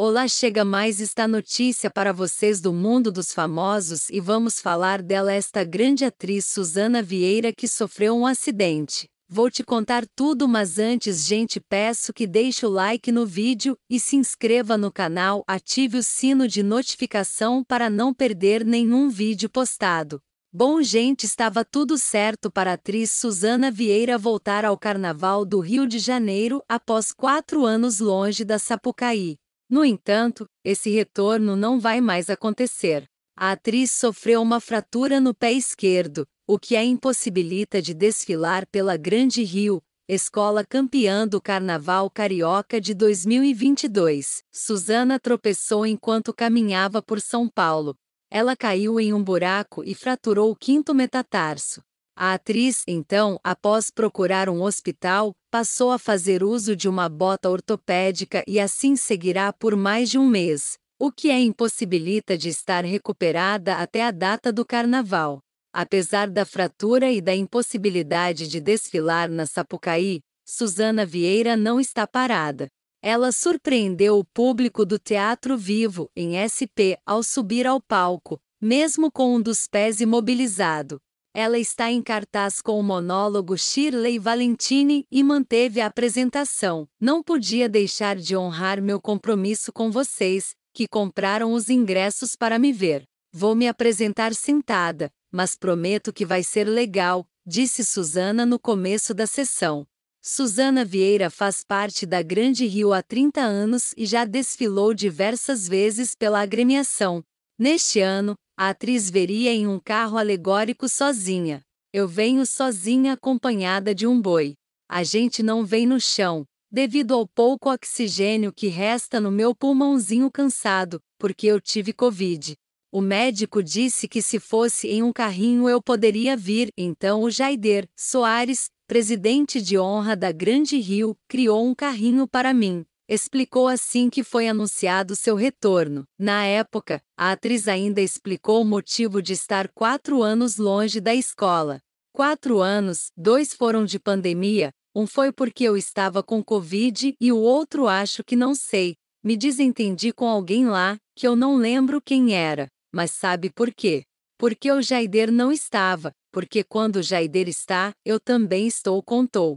Olá, chega mais esta notícia para vocês do mundo dos famosos e vamos falar dela esta grande atriz Suzana Vieira que sofreu um acidente. Vou te contar tudo, mas antes, gente, peço que deixe o like no vídeo e se inscreva no canal, ative o sino de notificação para não perder nenhum vídeo postado. Bom, gente, estava tudo certo para a atriz Suzana Vieira voltar ao Carnaval do Rio de Janeiro após quatro anos longe da Sapucaí. No entanto, esse retorno não vai mais acontecer. A atriz sofreu uma fratura no pé esquerdo, o que a impossibilita de desfilar pela Grande Rio, escola campeã do Carnaval Carioca de 2022. Suzana tropeçou enquanto caminhava por São Paulo. Ela caiu em um buraco e fraturou o quinto metatarso. A atriz, então, após procurar um hospital, passou a fazer uso de uma bota ortopédica e assim seguirá por mais de um mês, o que a impossibilita de estar recuperada até a data do carnaval. Apesar da fratura e da impossibilidade de desfilar na Sapucaí, Suzana Vieira não está parada. Ela surpreendeu o público do Teatro Vivo, em SP, ao subir ao palco, mesmo com um dos pés imobilizado. Ela está em cartaz com o monólogo Shirley Valentini e manteve a apresentação. Não podia deixar de honrar meu compromisso com vocês, que compraram os ingressos para me ver. Vou me apresentar sentada, mas prometo que vai ser legal, disse Suzana no começo da sessão. Suzana Vieira faz parte da Grande Rio há 30 anos e já desfilou diversas vezes pela agremiação. Neste ano, a atriz veria em um carro alegórico sozinha. Eu venho sozinha acompanhada de um boi. A gente não vem no chão, devido ao pouco oxigênio que resta no meu pulmãozinho cansado, porque eu tive Covid. O médico disse que se fosse em um carrinho eu poderia vir, então o Jaider Soares, presidente de honra da Grande Rio, criou um carrinho para mim explicou assim que foi anunciado seu retorno. Na época, a atriz ainda explicou o motivo de estar quatro anos longe da escola. Quatro anos, dois foram de pandemia, um foi porque eu estava com Covid e o outro acho que não sei. Me desentendi com alguém lá, que eu não lembro quem era, mas sabe por quê? Porque o Jaider não estava, porque quando o Jaider está, eu também estou, contou.